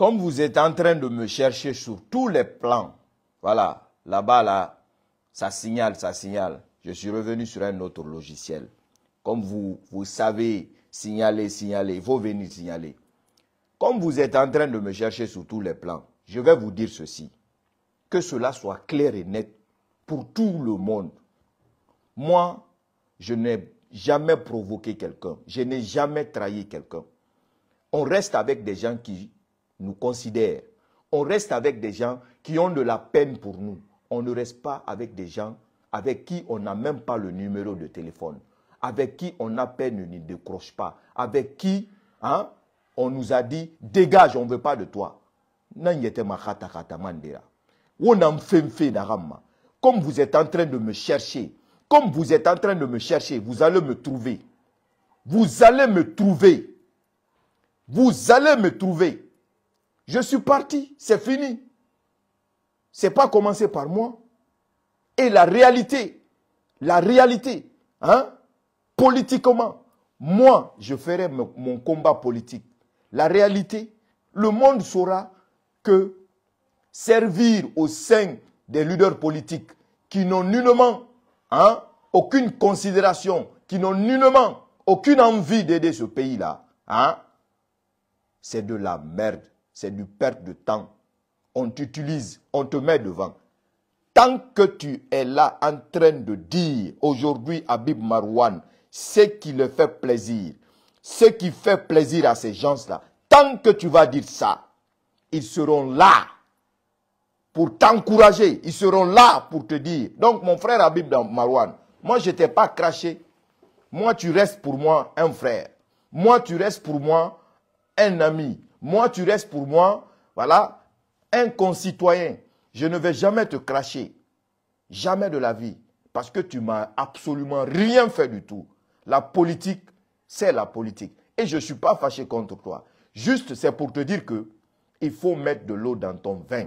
comme vous êtes en train de me chercher sur tous les plans, voilà, là-bas, là, ça signale, ça signale. Je suis revenu sur un autre logiciel. Comme vous, vous savez signaler, signaler, il faut venir signaler. Comme vous êtes en train de me chercher sur tous les plans, je vais vous dire ceci. Que cela soit clair et net pour tout le monde. Moi, je n'ai jamais provoqué quelqu'un. Je n'ai jamais trahi quelqu'un. On reste avec des gens qui nous considère. On reste avec des gens qui ont de la peine pour nous. On ne reste pas avec des gens avec qui on n'a même pas le numéro de téléphone, avec qui on a peine ne décroche pas, avec qui hein, on nous a dit dégage, on ne veut pas de toi. Comme vous êtes en train de me chercher, comme vous êtes en train de me chercher, vous allez me trouver. Vous allez me trouver. Vous allez me trouver. Je suis parti, c'est fini. C'est pas commencé par moi. Et la réalité, la réalité, hein, politiquement, moi, je ferai mon combat politique. La réalité, le monde saura que servir au sein des leaders politiques qui n'ont nullement hein, aucune considération, qui n'ont nullement aucune envie d'aider ce pays-là, hein, c'est de la merde c'est du perte de temps. On t'utilise, on te met devant. Tant que tu es là en train de dire aujourd'hui Habib Marwan, ce qui le fait plaisir, ce qui fait plaisir à ces gens-là, tant que tu vas dire ça, ils seront là pour t'encourager. Ils seront là pour te dire. Donc, mon frère Habib Marwan, moi, je ne t'ai pas craché. Moi, tu restes pour moi un frère. Moi, tu restes pour moi un ami. Moi, tu restes pour moi, voilà, un concitoyen. Je ne vais jamais te cracher. Jamais de la vie. Parce que tu m'as absolument rien fait du tout. La politique, c'est la politique. Et je ne suis pas fâché contre toi. Juste, c'est pour te dire que il faut mettre de l'eau dans ton vin.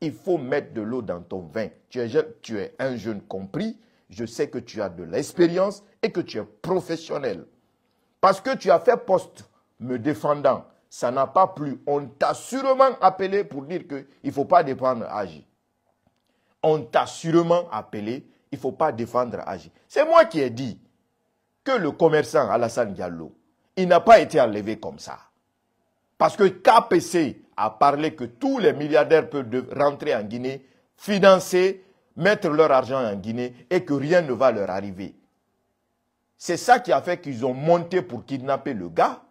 Il faut mettre de l'eau dans ton vin. Tu es, tu es un jeune compris. Je sais que tu as de l'expérience et que tu es professionnel. Parce que tu as fait poste me défendant ça n'a pas plu. On t'a sûrement appelé pour dire qu'il ne faut pas défendre Agi. On t'a sûrement appelé, il ne faut pas défendre Agi. C'est moi qui ai dit que le commerçant Alassane Diallo, il n'a pas été enlevé comme ça. Parce que KPC a parlé que tous les milliardaires peuvent rentrer en Guinée, financer, mettre leur argent en Guinée et que rien ne va leur arriver. C'est ça qui a fait qu'ils ont monté pour kidnapper le gars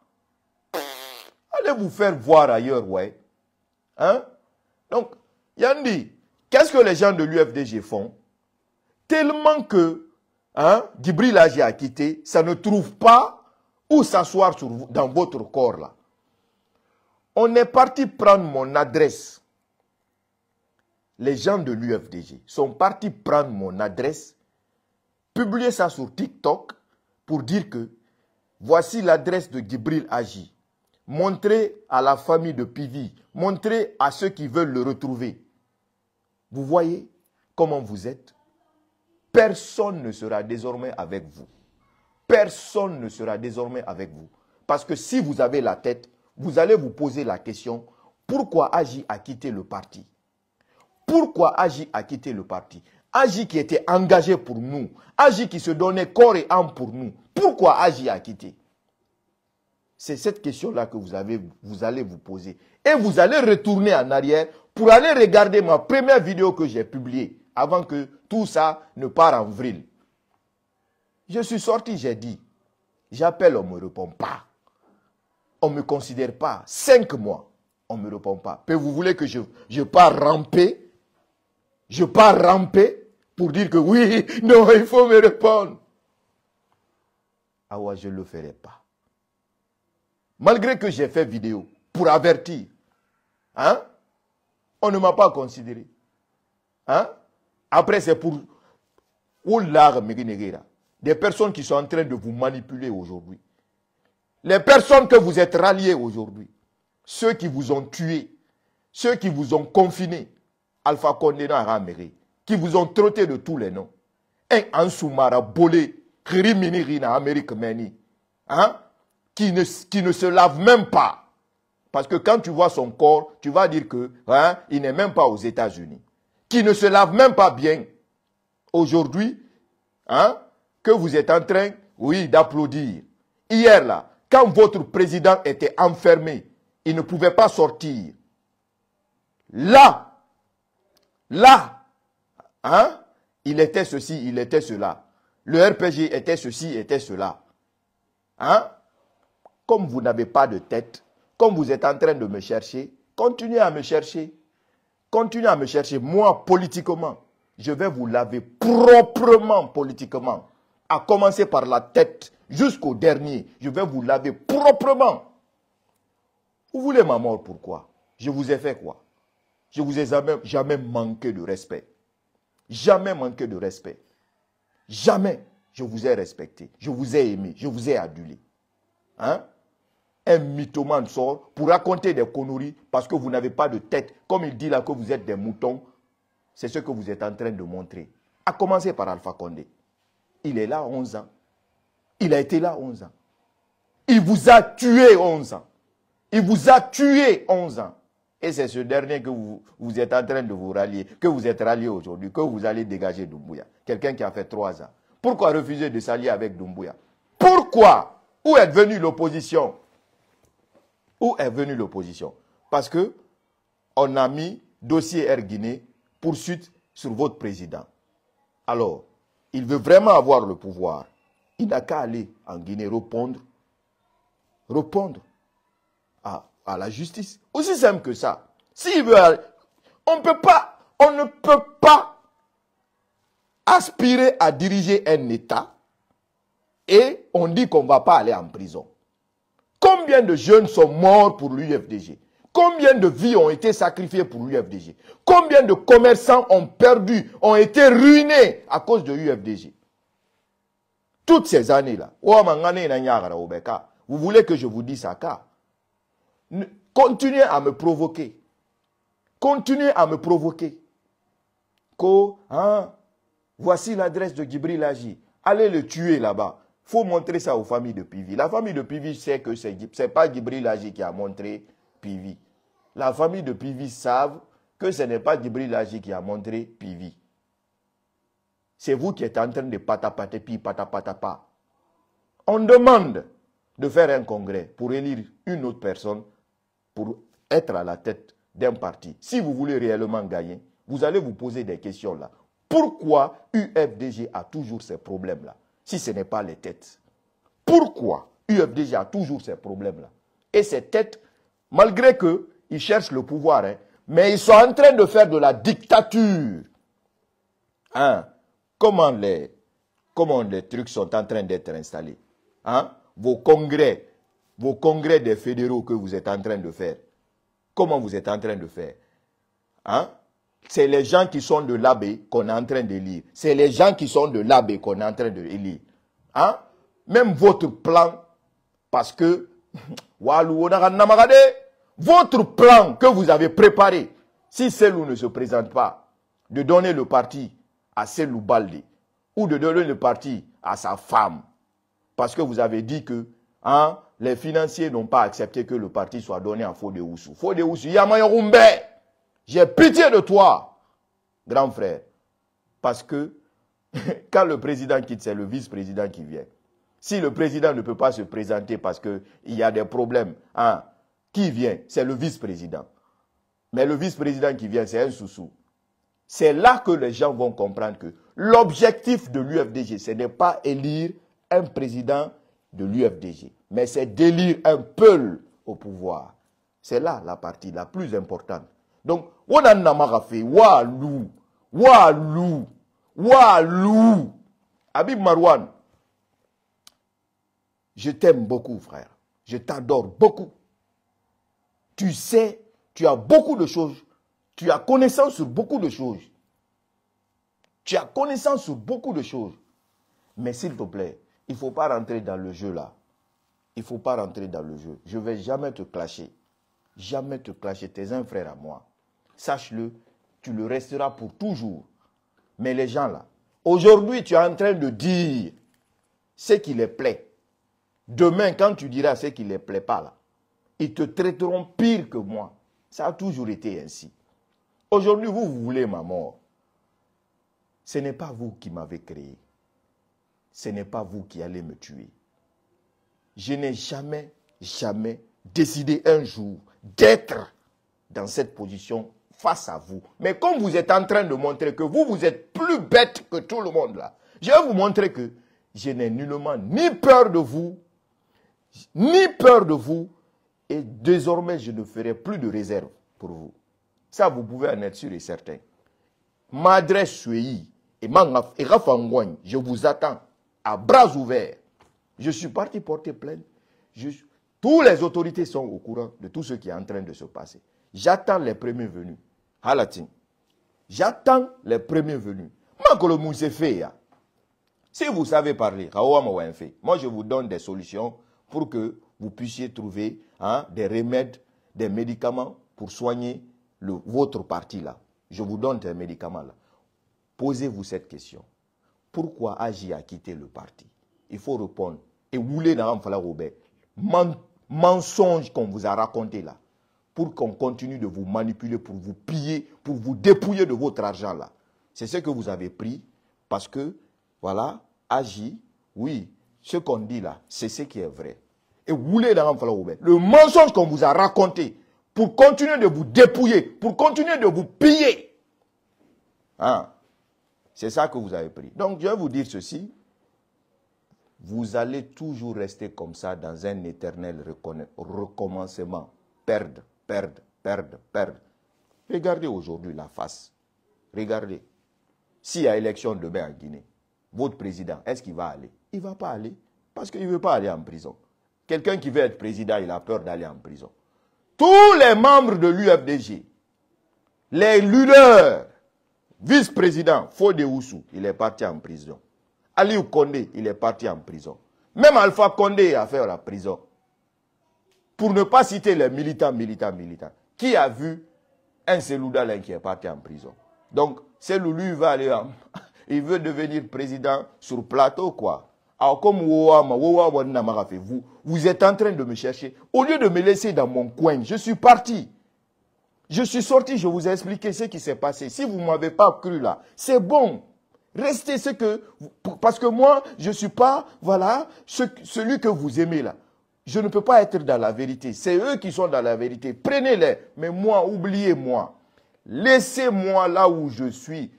vous faire voir ailleurs, ouais. Hein? Donc, Yandi, qu'est-ce que les gens de l'UFDG font Tellement que hein, Djibril a quitté, ça ne trouve pas où s'asseoir dans votre corps là. On est parti prendre mon adresse. Les gens de l'UFDG sont partis prendre mon adresse, publier ça sur TikTok pour dire que voici l'adresse de Gibril Agi. Montrez à la famille de Pivi. Montrez à ceux qui veulent le retrouver. Vous voyez comment vous êtes Personne ne sera désormais avec vous. Personne ne sera désormais avec vous. Parce que si vous avez la tête, vous allez vous poser la question, pourquoi Agi a quitté le parti Pourquoi Agi a quitté le parti Agi qui était engagé pour nous, Agi qui se donnait corps et âme pour nous, pourquoi Agi a quitté c'est cette question-là que vous, avez, vous allez vous poser. Et vous allez retourner en arrière pour aller regarder ma première vidéo que j'ai publiée avant que tout ça ne part en vrille. Je suis sorti, j'ai dit, j'appelle, on ne me répond pas. On ne me considère pas. Cinq mois, on ne me répond pas. Puis vous voulez que je, je pars ramper Je pars ramper pour dire que oui, non, il faut me répondre. Ah ouais, je ne le ferai pas. Malgré que j'ai fait vidéo pour avertir, hein, on ne m'a pas considéré. Hein? Après, c'est pour des personnes qui sont en train de vous manipuler aujourd'hui. Les personnes que vous êtes ralliées aujourd'hui, ceux qui vous ont tué, ceux qui vous ont confiné, Alpha Condé Raméry, qui vous ont trotté de tous les noms. Un Ansoumara Bolé, Rimini Rina Amérique Meni. Hein? qui ne, qui ne se lave même pas. Parce que quand tu vois son corps, tu vas dire que hein, il n'est même pas aux États-Unis. Qui ne se lave même pas bien. Aujourd'hui, hein, que vous êtes en train, oui, d'applaudir. Hier là, quand votre président était enfermé, il ne pouvait pas sortir. Là, là, hein, il était ceci, il était cela. Le RPG était ceci, était cela. Hein? comme vous n'avez pas de tête, comme vous êtes en train de me chercher, continuez à me chercher. Continuez à me chercher. Moi, politiquement, je vais vous laver proprement politiquement. À commencer par la tête jusqu'au dernier. Je vais vous laver proprement. Vous voulez ma mort pourquoi Je vous ai fait quoi Je vous ai jamais manqué de respect. Jamais manqué de respect. Jamais je vous ai respecté. Je vous ai aimé. Je vous ai adulé. Hein un mythomane sort pour raconter des conneries parce que vous n'avez pas de tête. Comme il dit là que vous êtes des moutons, c'est ce que vous êtes en train de montrer. À commencer par Alpha Condé. Il est là 11 ans. Il a été là 11 ans. Il vous a tué 11 ans. Il vous a tué 11 ans. Et c'est ce dernier que vous, êtes en train de vous rallier, que vous êtes rallié aujourd'hui, que vous allez dégager Doumbouya. Quelqu'un qui a fait 3 ans. Pourquoi refuser de s'allier avec Doumbouya Pourquoi Où est venue l'opposition où est venue l'opposition Parce que on a mis dossier Air Guinée, poursuite sur votre président. Alors, il veut vraiment avoir le pouvoir. Il n'a qu'à aller en Guinée répondre, répondre à, la justice. Aussi simple que ça. S'il veut on peut pas, on ne peut pas aspirer à diriger un État et on dit qu'on ne va pas aller en prison. Combien de jeunes sont morts pour l'UFDG Combien de vies ont été sacrifiées pour l'UFDG Combien de commerçants ont perdu, ont été ruinés à cause de l'UFDG Toutes ces années-là, oh, vous voulez que je vous dise ça continuez à me provoquer. Continuez à me provoquer. Hein? voici l'adresse de Gibril Agi. Allez le tuer là-bas faut montrer ça aux familles de Pivi. La famille de Pivi sait que c'est n'est pas Gibril qui a montré Pivi. La famille de Pivi savent que ce n'est pas Gibril qui a montré Pivi. C'est vous qui êtes en train de pata patapatapa. On demande de faire un congrès pour élire une autre personne pour être à la tête d'un parti. Si vous voulez réellement gagner, vous allez vous poser des questions là. Pourquoi UFDG a toujours ces problèmes là si ce n'est pas les têtes. Pourquoi UFDG a toujours ces problèmes-là Et ces têtes, malgré qu'ils cherchent le pouvoir, hein, mais ils sont en train de faire de la dictature. Hein? Comment, les, comment les trucs sont en train d'être installés hein? Vos congrès, vos congrès des fédéraux que vous êtes en train de faire, comment vous êtes en train de faire hein? c'est les gens qui sont de l'abbé qu'on est en train de lire. C'est les gens qui sont de l'abbé qu'on est en train de lire. Hein? Même votre plan, parce que, votre plan que vous avez préparé, si Selou ne se présente pas, de donner le parti à Selou Balde, ou de donner le parti à sa femme, parce que vous avez dit que hein, les financiers n'ont pas accepté que le parti soit donné à de Oussou. de Oussou, Yamayorumbe! J'ai pitié de toi, grand frère. Parce que quand le président quitte, c'est le vice-président qui vient. Si le président ne peut pas se présenter parce qu'il y a des problèmes, hein, qui vient C'est le vice-président. Mais le vice-président qui vient, c'est un sous-sous. C'est là que les gens vont comprendre que l'objectif de l'UFDG, ce n'est pas élire un président de l'UFDG, mais c'est d'élire un peuple au pouvoir. C'est là la partie la plus importante donc on a un Walou. Walou! wa Marwan je t'aime beaucoup frère je t'adore beaucoup tu sais tu as beaucoup de choses tu as connaissance sur beaucoup de choses tu as connaissance sur beaucoup de choses mais s'il te plaît il faut pas rentrer dans le jeu là il faut pas rentrer dans le jeu je vais jamais te clasher jamais te clasher t'es un frère à moi sache-le, tu le resteras pour toujours. Mais les gens là, aujourd'hui tu es en train de dire ce qui les plaît. Demain, quand tu diras ce qui ne les plaît pas là, ils te traiteront pire que moi. Ça a toujours été ainsi. Aujourd'hui, vous voulez ma mort. Ce n'est pas vous qui m'avez créé. Ce n'est pas vous qui allez me tuer. Je n'ai jamais, jamais décidé un jour d'être dans cette position face à vous. Mais comme vous êtes en train de montrer que vous, vous êtes plus bête que tout le monde là, je vais vous montrer que je n'ai nullement ni peur de vous, ni peur de vous, et désormais je ne ferai plus de réserve pour vous. Ça, vous pouvez en être sûr et certain. M'adresse Suei et Rafangouane, je vous attends à bras ouverts. Je suis parti porter plainte. Tous les autorités sont au courant de tout ce qui est en train de se passer. J'attends les premiers venus. J'attends les premiers venus. Hein. Si vous savez parler, moi je vous donne des solutions pour que vous puissiez trouver hein, des remèdes, des médicaments pour soigner le, votre parti là. Je vous donne des médicaments là. Posez-vous cette question. Pourquoi Agi a quitté le parti Il faut répondre. Et vous voulez dans Robert, mensonge qu'on vous a raconté là pour qu'on continue de vous manipuler, pour vous piller, pour vous dépouiller de votre argent là. C'est ce que vous avez pris parce que, voilà, agit, oui, ce qu'on dit là, c'est ce qui est vrai. Et voulez dans le mensonge qu'on vous a raconté pour continuer de vous dépouiller, pour continuer de vous piller. Hein, c'est ça que vous avez pris. Donc, je vais vous dire ceci. Vous allez toujours rester comme ça dans un éternel recommencement, perdre. Perdre, perdre, perdre. Regardez aujourd'hui la face. Regardez. S'il y a élection demain en Guinée, votre président, est-ce qu'il va aller Il ne va pas aller parce qu'il ne veut pas aller en prison. Quelqu'un qui veut être président, il a peur d'aller en prison. Tous les membres de l'UFDG, les leaders, vice-président Fode Oussou, il est parti en prison. Aliou Kondé, il est parti en prison. Même Alpha Kondé a fait la prison pour ne pas citer les militants, militants, militants, qui a vu un Seloudalin qui est parti en prison Donc, Selou, va aller Il veut devenir président sur plateau, quoi. Alors, comme vous, vous êtes en train de me chercher. Au lieu de me laisser dans mon coin, je suis parti. Je suis sorti, je vous ai expliqué ce qui s'est passé. Si vous ne m'avez pas cru là, c'est bon. Restez ce que... Parce que moi, je ne suis pas, voilà, celui que vous aimez là. Je ne peux pas être dans la vérité. C'est eux qui sont dans la vérité. Prenez-les. Mais moi, oubliez-moi. Laissez-moi là où je suis.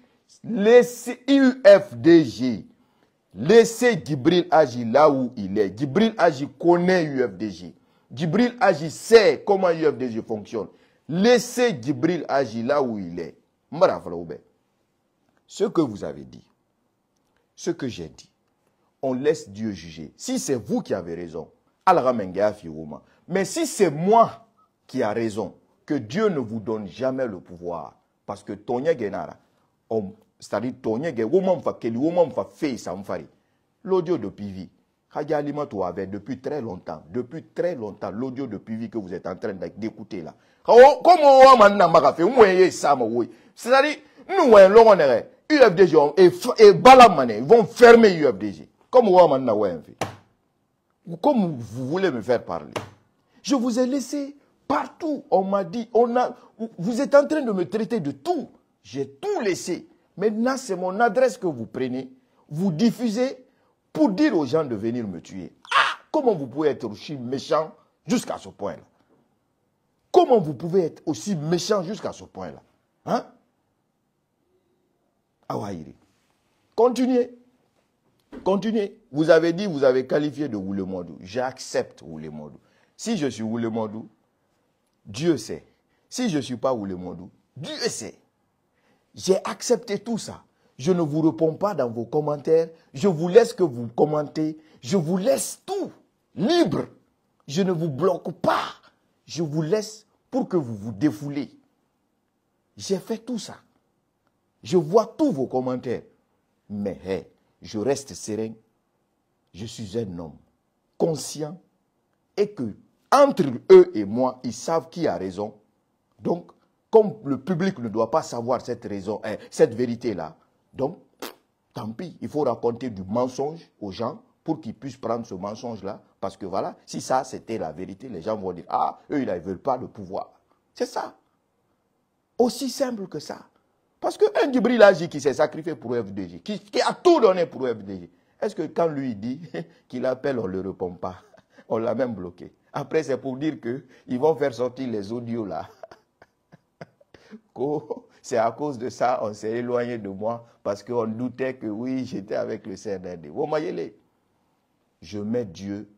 Laissez UFDG. Laissez Gibril agir là où il est. Gibril Agi connaît UFDG. Gibril Agi sait comment UFDG fonctionne. Laissez Gibril agir là où il est. Ce que vous avez dit, ce que j'ai dit, on laisse Dieu juger. Si c'est vous qui avez raison, mais si c'est moi qui a raison, que Dieu ne vous donne jamais le pouvoir, parce que Tonya Genara, c'est-à-dire Tonya Genara, l'audio de Pivi, Alimato avait depuis très longtemps, depuis très longtemps, l'audio de Pivi que vous êtes en train d'écouter là. C'est-à-dire, nous, on l'on eh, UFDG et Balamane, eh, ils vont fermer UFDG. Comme on a comme vous voulez me faire parler, je vous ai laissé partout. On m'a dit, on a, vous êtes en train de me traiter de tout. J'ai tout laissé. Maintenant, c'est mon adresse que vous prenez, vous diffusez pour dire aux gens de venir me tuer. Ah, comment vous pouvez être aussi méchant jusqu'à ce point-là Comment vous pouvez être aussi méchant jusqu'à ce point-là Hein Awaïri. Continuez. Continuez. Vous avez dit, vous avez qualifié de Woulemandou. J'accepte Woulemandou. Si je suis Woulemandou, Dieu sait. Si je ne suis pas Oulemodou, Dieu sait. J'ai accepté tout ça. Je ne vous réponds pas dans vos commentaires. Je vous laisse que vous commentez. Je vous laisse tout libre. Je ne vous bloque pas. Je vous laisse pour que vous vous défoulez. J'ai fait tout ça. Je vois tous vos commentaires. Mais hey, je reste serein, je suis un homme conscient et que entre eux et moi, ils savent qui a raison. Donc, comme le public ne doit pas savoir cette raison, eh, cette vérité-là, donc, tant pis, il faut raconter du mensonge aux gens pour qu'ils puissent prendre ce mensonge-là. Parce que voilà, si ça, c'était la vérité, les gens vont dire, ah, eux, ils ne veulent pas le pouvoir. C'est ça. Aussi simple que ça. Parce qu'un Djibril Aji qui s'est sacrifié pour FDG, qui, a tout donné pour FDG, est-ce que quand lui dit qu'il appelle, on ne le répond pas On l'a même bloqué. Après, c'est pour dire qu'ils vont faire sortir les audios là. c'est à cause de ça, qu'on s'est éloigné de moi parce qu'on doutait que oui, j'étais avec le CNRD. Vous voyez Je mets Dieu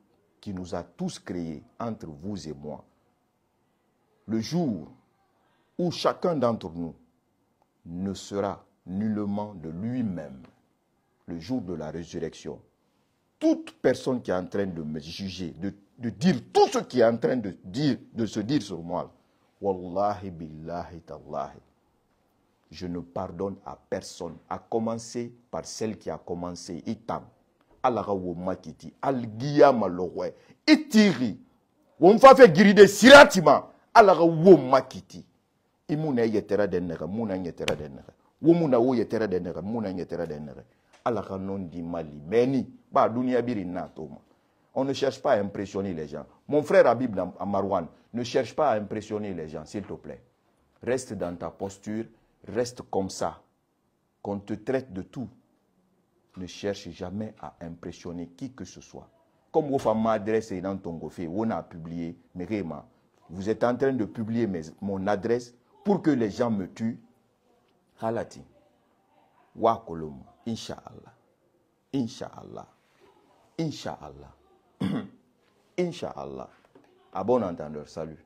qui nous a tous créés entre vous et moi. Le jour où chacun d'entre nous ne sera nullement de lui-même le jour de la résurrection. Toute personne qui est en train de me juger, de, dire tout ce qui est en train de, dire, de se dire sur moi, Wallahi billahi je ne pardonne à personne, à commencer par celle qui a commencé, Itam. à makiti, à lowe, itiri, giride siratima, makiti mali on ne cherche pas à impressionner les gens mon frère Habib Marwan ne cherche pas à impressionner les gens s'il te plaît reste dans ta posture reste comme ça qu'on te traite de tout ne cherche jamais à impressionner qui que ce soit comme vous adresse adresse dans ton goffé on a publié vous êtes en train de publier mes, mon adresse pour que les gens me tuent. Halati. Wakulum. Inch'Allah. Inch'Allah. Inch'Allah. Inch'Allah. À bon entendeur, salut.